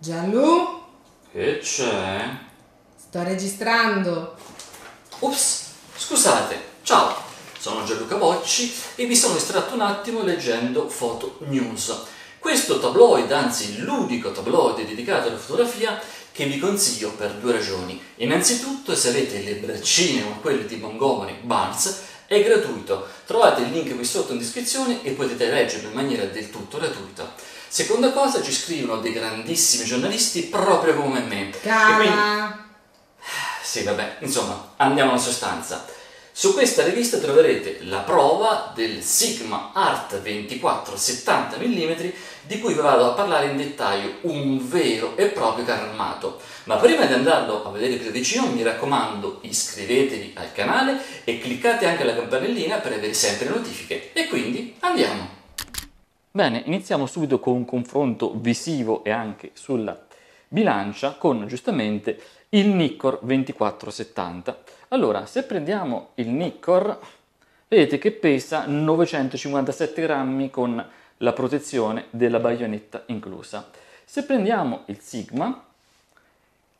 Gianlu? Che c'è? Sto registrando. Ups, scusate. Ciao, sono Gianluca Bocci e mi sono estratto un attimo leggendo Photo News. Questo tabloid, anzi l'unico tabloid dedicato alla fotografia che vi consiglio per due ragioni. Innanzitutto, se avete le braccine o quelle di Montgomery Barnes, è gratuito. Trovate il link qui sotto in descrizione e potete leggerlo in maniera del tutto gratuita. Seconda cosa, ci scrivono dei grandissimi giornalisti proprio come me. Cara. Quindi... Sì, vabbè, insomma, andiamo alla sostanza. Su questa rivista troverete la prova del Sigma Art 24 70 mm di cui vi vado a parlare in dettaglio, un vero e proprio carro Ma prima di andarlo a vedere più vicino mi raccomando iscrivetevi al canale e cliccate anche la campanellina per avere sempre notifiche. E quindi andiamo! Bene, iniziamo subito con un confronto visivo e anche sulla bilancia con giustamente il Nikkor 2470. Allora, se prendiamo il Nikkor, vedete che pesa 957 grammi con la protezione della baionetta inclusa. Se prendiamo il Sigma,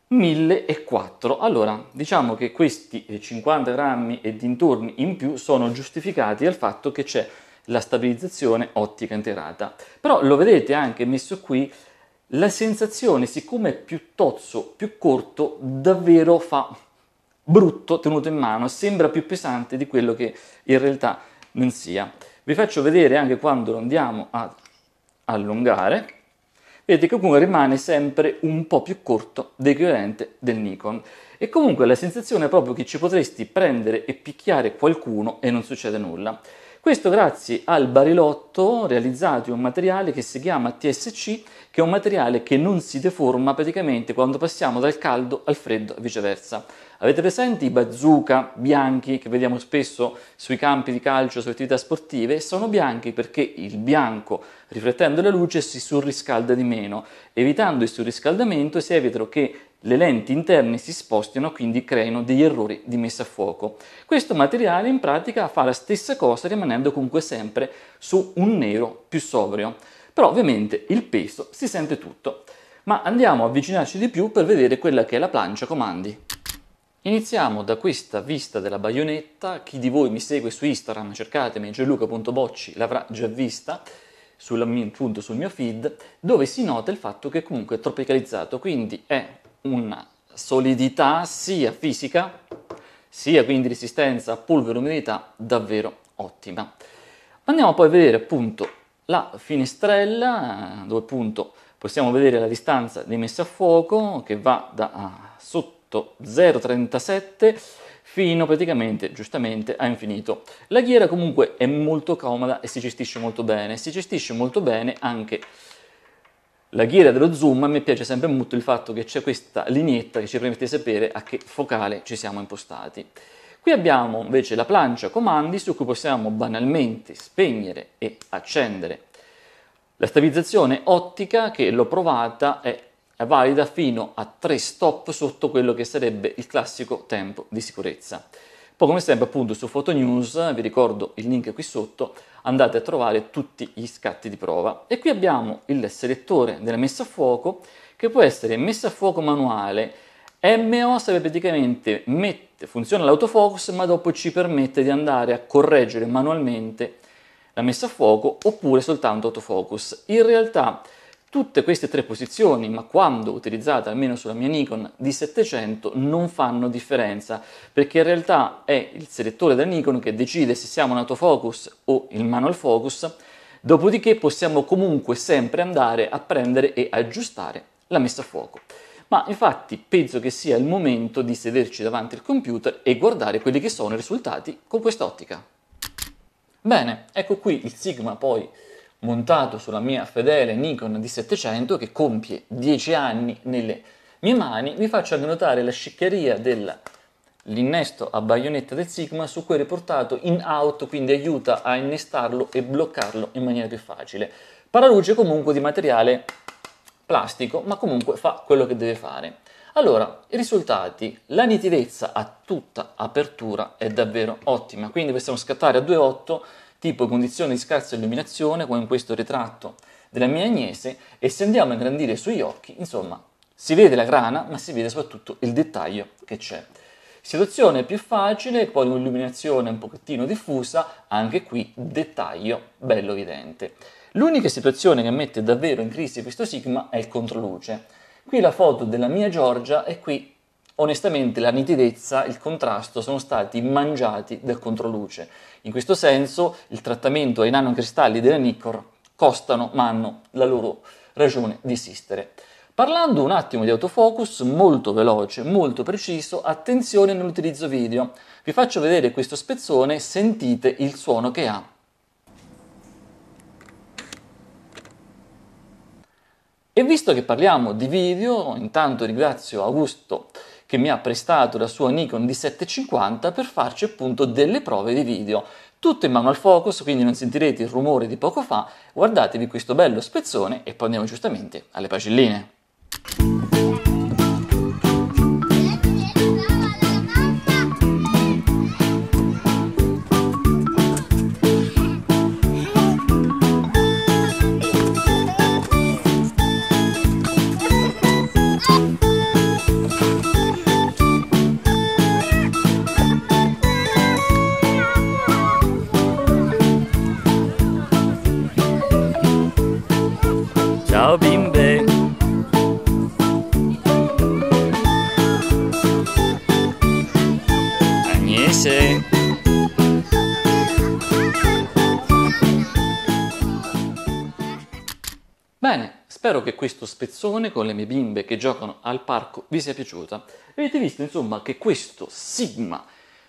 1004. Allora, diciamo che questi 50 grammi e dintorni in più sono giustificati dal fatto che c'è la stabilizzazione ottica interata. Però lo vedete anche messo qui, la sensazione siccome è più tozzo, più corto, davvero fa brutto tenuto in mano, sembra più pesante di quello che in realtà non sia. Vi faccio vedere anche quando lo andiamo a allungare, vedete che comunque rimane sempre un po' più corto dell'equivalente del Nikon. E comunque la sensazione è proprio che ci potresti prendere e picchiare qualcuno e non succede nulla. Questo grazie al barilotto realizzato in un materiale che si chiama TSC, che è un materiale che non si deforma praticamente quando passiamo dal caldo al freddo e viceversa. Avete presente i bazooka bianchi che vediamo spesso sui campi di calcio, sulle attività sportive? Sono bianchi perché il bianco, riflettendo la luce, si surriscalda di meno. Evitando il surriscaldamento si evitano che le lenti interne si spostino, quindi creino degli errori di messa a fuoco. Questo materiale in pratica fa la stessa cosa rimanendo comunque sempre su un nero più sobrio, però ovviamente il peso si sente tutto. Ma andiamo a avvicinarci di più per vedere quella che è la plancia comandi. Iniziamo da questa vista della baionetta, chi di voi mi segue su Instagram cercatemi geluca.bocci l'avrà già vista, sul appunto sul mio feed, dove si nota il fatto che comunque è tropicalizzato, quindi è una solidità sia fisica sia quindi resistenza a polvere umidità davvero ottima. Andiamo poi a vedere appunto la finestrella dove appunto possiamo vedere la distanza di messa a fuoco che va da ah, sotto 0,37 fino praticamente giustamente a infinito. La ghiera comunque è molto comoda e si gestisce molto bene, si gestisce molto bene anche la ghiera dello zoom a me piace sempre molto il fatto che c'è questa lineetta che ci permette di sapere a che focale ci siamo impostati. Qui abbiamo invece la plancia comandi su cui possiamo banalmente spegnere e accendere. La stabilizzazione ottica che l'ho provata è valida fino a 3 stop sotto quello che sarebbe il classico tempo di sicurezza. Poi come sempre appunto su Photonews, vi ricordo il link qui sotto, andate a trovare tutti gli scatti di prova. E qui abbiamo il selettore della messa a fuoco che può essere messa a fuoco manuale, MO serve praticamente mette, funziona l'autofocus ma dopo ci permette di andare a correggere manualmente la messa a fuoco oppure soltanto autofocus. In realtà Tutte queste tre posizioni, ma quando utilizzate almeno sulla mia Nikon D700, non fanno differenza, perché in realtà è il selettore della Nikon che decide se siamo in autofocus o in manual focus, dopodiché possiamo comunque sempre andare a prendere e aggiustare la messa a fuoco. Ma infatti penso che sia il momento di sederci davanti al computer e guardare quelli che sono i risultati con quest'ottica. Bene, ecco qui il Sigma poi montato sulla mia fedele Nikon D700 che compie 10 anni nelle mie mani, vi faccio anche notare la sciccheria dell'innesto a baionetta del Sigma su cui è riportato in out, quindi aiuta a innestarlo e bloccarlo in maniera più facile. Paraluce comunque di materiale plastico, ma comunque fa quello che deve fare. Allora, i risultati, la nitidezza a tutta apertura è davvero ottima, quindi possiamo scattare a 2.8 tipo condizioni di scarsa illuminazione, come in questo ritratto della mia Agnese, e se andiamo a ingrandire i suoi occhi, insomma, si vede la grana, ma si vede soprattutto il dettaglio che c'è. Situazione più facile, poi un'illuminazione un pochettino diffusa, anche qui dettaglio bello evidente. L'unica situazione che mette davvero in crisi questo sigma è il controluce. Qui la foto della mia Giorgia e qui onestamente la nitidezza, il contrasto sono stati mangiati dal controluce. In questo senso il trattamento ai nanocristalli della Nikkor costano ma hanno la loro ragione di esistere. Parlando un attimo di autofocus, molto veloce, molto preciso, attenzione nell'utilizzo video. Vi faccio vedere questo spezzone, sentite il suono che ha. E visto che parliamo di video, intanto ringrazio Augusto che mi ha prestato la sua Nikon D750 per farci appunto delle prove di video. Tutto in mano al focus, quindi non sentirete il rumore di poco fa, guardatevi questo bello spezzone e poi andiamo giustamente alle pagelline. essere Bene, spero che questo spezzone con le mie bimbe che giocano al parco vi sia piaciuta. Avete visto insomma che questo Sigma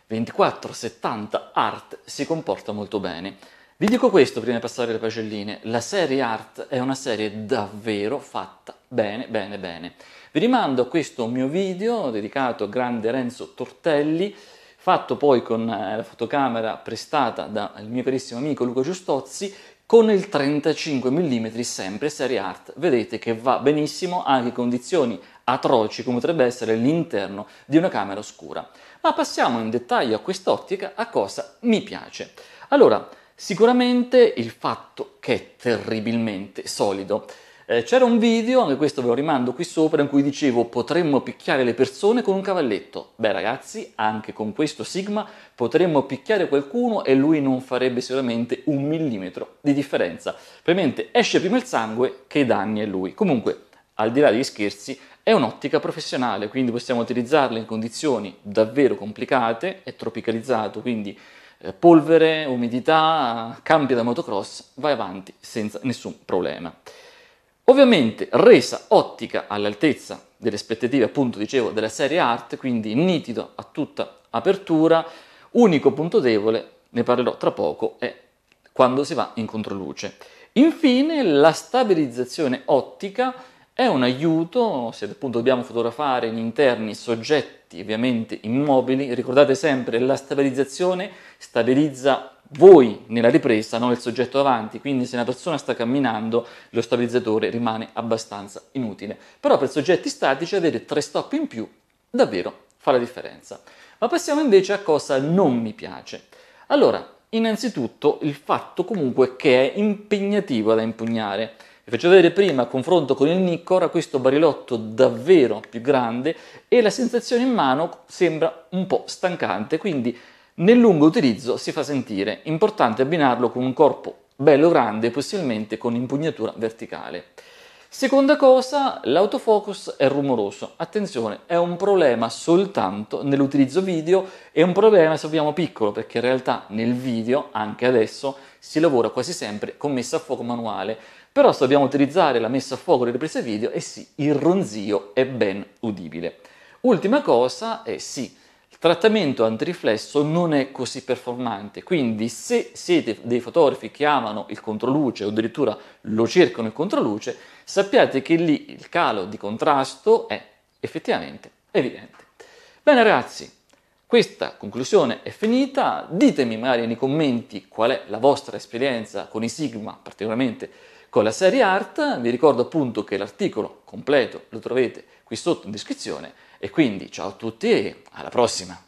2470 Art si comporta molto bene. Vi dico questo prima di passare alle pagelline, la serie Art è una serie davvero fatta bene, bene, bene. Vi rimando a questo mio video dedicato a grande Renzo Tortelli, fatto poi con eh, la fotocamera prestata dal mio carissimo amico Luca Giustozzi con il 35 mm sempre serie art. Vedete che va benissimo anche in condizioni atroci come potrebbe essere l'interno di una camera oscura. Ma passiamo in dettaglio a quest'ottica, a cosa mi piace. Allora, sicuramente il fatto che è terribilmente solido. Eh, c'era un video, anche questo ve lo rimando qui sopra, in cui dicevo potremmo picchiare le persone con un cavalletto. Beh ragazzi, anche con questo Sigma potremmo picchiare qualcuno e lui non farebbe sicuramente un millimetro di differenza. Ovviamente esce prima il sangue che i danni a lui. Comunque, al di là degli scherzi, è un'ottica professionale, quindi possiamo utilizzarla in condizioni davvero complicate, è tropicalizzato, quindi eh, polvere, umidità, cambia da motocross, vai avanti senza nessun problema. Ovviamente resa ottica all'altezza delle aspettative, appunto dicevo, della serie art, quindi nitido a tutta apertura, unico punto debole, ne parlerò tra poco, è quando si va in controluce. Infine la stabilizzazione ottica è un aiuto se appunto dobbiamo fotografare in interni soggetti ovviamente immobili, ricordate sempre la stabilizzazione stabilizza voi nella ripresa, non il soggetto avanti, quindi se una persona sta camminando lo stabilizzatore rimane abbastanza inutile. Però per soggetti statici avere tre stop in più davvero fa la differenza. Ma passiamo invece a cosa non mi piace. Allora, innanzitutto il fatto comunque che è impegnativo da impugnare. Vi faccio vedere prima, a confronto con il Nikkor, questo barilotto davvero più grande e la sensazione in mano sembra un po' stancante, quindi nel lungo utilizzo si fa sentire. Importante abbinarlo con un corpo bello grande, possibilmente con impugnatura verticale. Seconda cosa, l'autofocus è rumoroso. Attenzione, è un problema soltanto nell'utilizzo video, è un problema se vogliamo piccolo, perché in realtà nel video, anche adesso, si lavora quasi sempre con messa a fuoco manuale. Però se dobbiamo utilizzare la messa a fuoco delle riprese video, e eh sì, il ronzio è ben udibile. Ultima cosa, è sì, il trattamento antiriflesso non è così performante, quindi se siete dei fotografi che amano il controluce o addirittura lo cercano il controluce, sappiate che lì il calo di contrasto è effettivamente evidente. Bene ragazzi, questa conclusione è finita, ditemi magari nei commenti qual è la vostra esperienza con i Sigma, particolarmente con la serie art. Vi ricordo appunto che l'articolo completo lo trovate qui sotto in descrizione e quindi ciao a tutti e alla prossima!